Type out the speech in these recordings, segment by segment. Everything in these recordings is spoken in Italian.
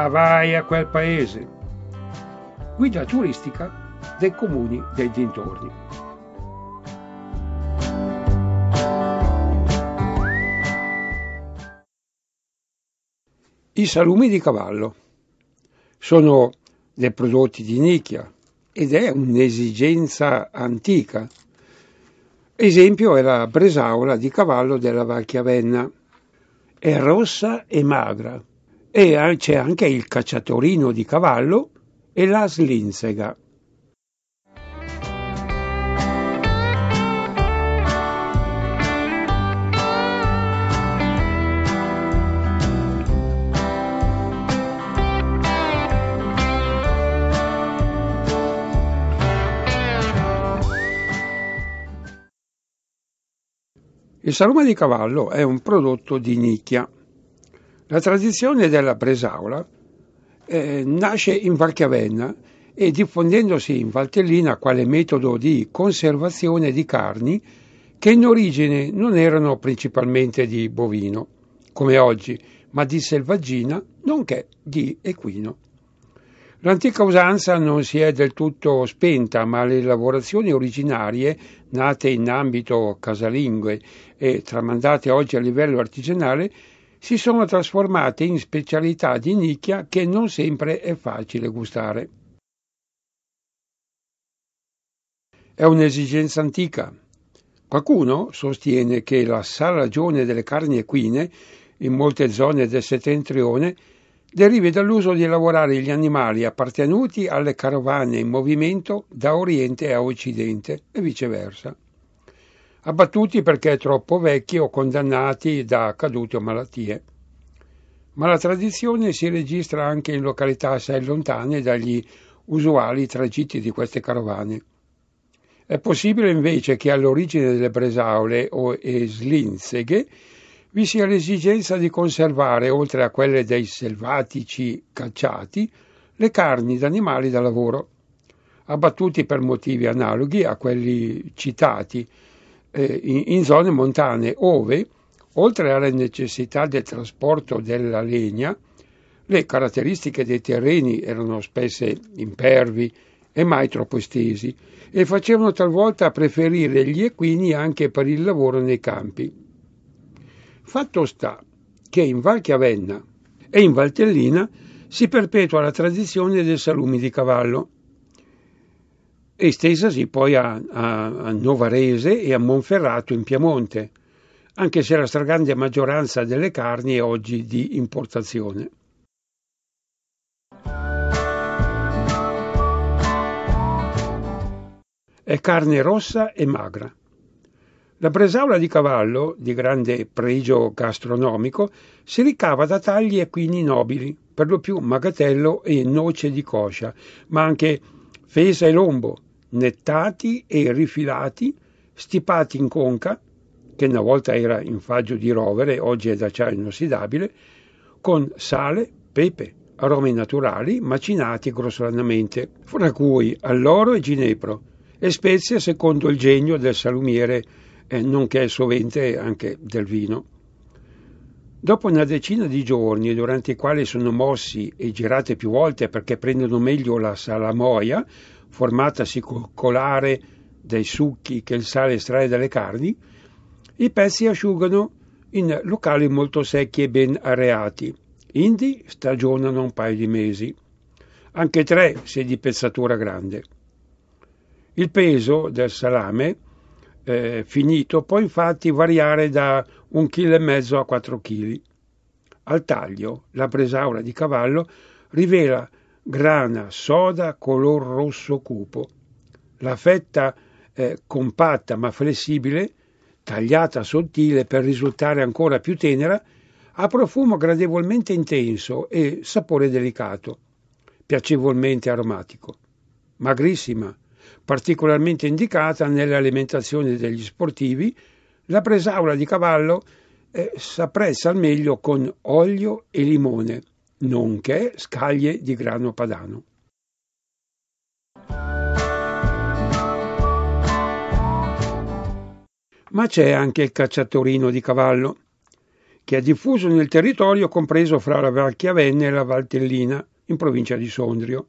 ma vai a quel paese. Guida turistica dei comuni dei dintorni. I salumi di cavallo sono dei prodotti di nicchia ed è un'esigenza antica. Esempio è la bresaola di cavallo della Valchiavenna. È rossa e magra, e c'è anche il cacciatorino di cavallo e la slinsega. Il salume di cavallo è un prodotto di nicchia la tradizione della bresaola eh, nasce in Valchiavenna e diffondendosi in Valtellina quale metodo di conservazione di carni che in origine non erano principalmente di bovino, come oggi, ma di selvaggina nonché di equino. L'antica usanza non si è del tutto spenta, ma le lavorazioni originarie, nate in ambito casalingue e tramandate oggi a livello artigianale, si sono trasformate in specialità di nicchia che non sempre è facile gustare. È un'esigenza antica. Qualcuno sostiene che la salagione delle carni equine in molte zone del settentrione derivi dall'uso di lavorare gli animali appartenuti alle carovane in movimento da oriente a occidente e viceversa abbattuti perché troppo vecchi o condannati da cadute o malattie. Ma la tradizione si registra anche in località assai lontane dagli usuali tragitti di queste carovane. È possibile invece che all'origine delle bresaule o eslinzeghe vi sia l'esigenza di conservare, oltre a quelle dei selvatici cacciati, le carni d'animali da lavoro, abbattuti per motivi analoghi a quelli citati, eh, in, zone montane ove, oltre alla necessità del trasporto della legna, le caratteristiche dei terreni erano spesse impervi e mai troppo estesi e facevano talvolta preferire gli equini anche per il lavoro nei campi. Fatto sta che in Val Chiavenna e in Valtellina si perpetua la tradizione dei salumi di cavallo, estesasi poi a, a, a Novarese e a Monferrato in Piemonte, anche se la stragrande maggioranza delle carni è oggi di importazione. È carne rossa e magra. La bresaola di cavallo, di grande pregio gastronomico, si ricava da tagli equini nobili, per lo più magatello e noce di coscia, ma anche fesa e lombo, nettati e rifilati, stipati in conca, che una volta era in faggio di rovere, oggi è d'acciaio inossidabile, con sale, pepe, aromi naturali macinati grossolanamente, fra cui alloro e ginepro, e spezie secondo il genio del salumiere, eh, nonché sovente anche del vino. Dopo una decina di giorni, durante i quali sono mossi e girate più volte perché prendono meglio la salamoia, formatasi col colare dei succhi che il sale estrae dalle carni, i pezzi asciugano in locali molto secchi e ben areati. Indi stagionano un paio di mesi, anche tre se di pezzatura grande. Il peso del salame eh, finito può infatti variare da un chilo e mezzo a 4 kg. Al taglio, la bresaura di cavallo rivela grana soda color rosso cupo. La fetta eh, compatta ma flessibile, tagliata sottile per risultare ancora più tenera, ha profumo gradevolmente intenso e sapore delicato, piacevolmente aromatico. Magrissima, particolarmente indicata nell'alimentazione degli sportivi, la bresaola di cavallo eh, s'apprezza al meglio con olio e limone, nonché scaglie di grano padano. Ma c'è anche il cacciatorino di cavallo, che è diffuso nel territorio compreso fra la Valchiavenna e la Valtellina, in provincia di Sondrio.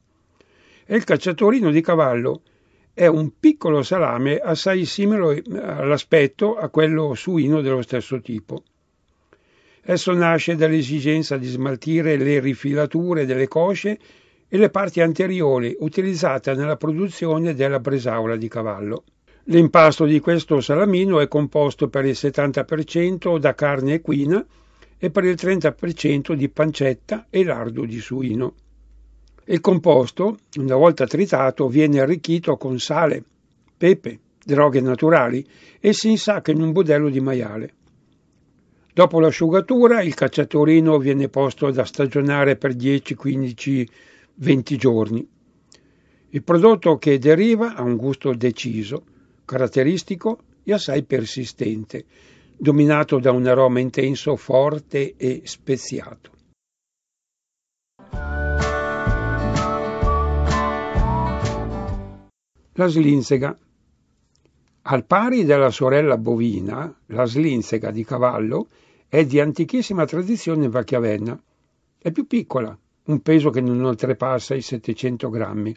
E il cacciatorino di cavallo è un piccolo salame assai simile all'aspetto a quello suino dello stesso tipo. Esso nasce dall'esigenza di smaltire le rifilature delle cosce e le parti anteriori utilizzate nella produzione della bresaola di cavallo. L'impasto di questo salamino è composto per il 70% da carne equina e per il 30% di pancetta e lardo di suino. Il composto, una volta tritato, viene arricchito con sale, pepe, droghe naturali e si insacca in un budello di maiale. Dopo l'asciugatura il cacciatorino viene posto da stagionare per 10, 15, 20 giorni. Il prodotto che deriva ha un gusto deciso, caratteristico e assai persistente, dominato da un aroma intenso, forte e speziato. La Slinzega al pari della sorella bovina, la slinzega di cavallo è di antichissima tradizione in Vacchiavenna. È più piccola, un peso che non oltrepassa i 700 grammi,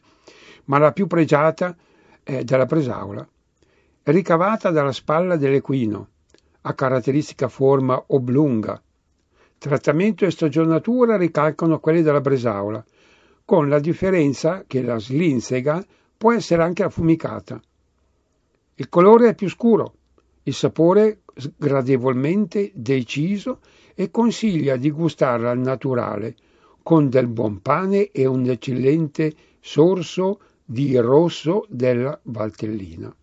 ma la più pregiata è della presaula. È ricavata dalla spalla dell'equino, ha caratteristica forma oblunga. Trattamento e stagionatura ricalcano quelli della bresaola, con la differenza che la slinzega può essere anche affumicata. Il colore è più scuro, il sapore gradevolmente deciso e consiglia di gustarla al naturale, con del buon pane e un eccellente sorso di rosso della Valtellina.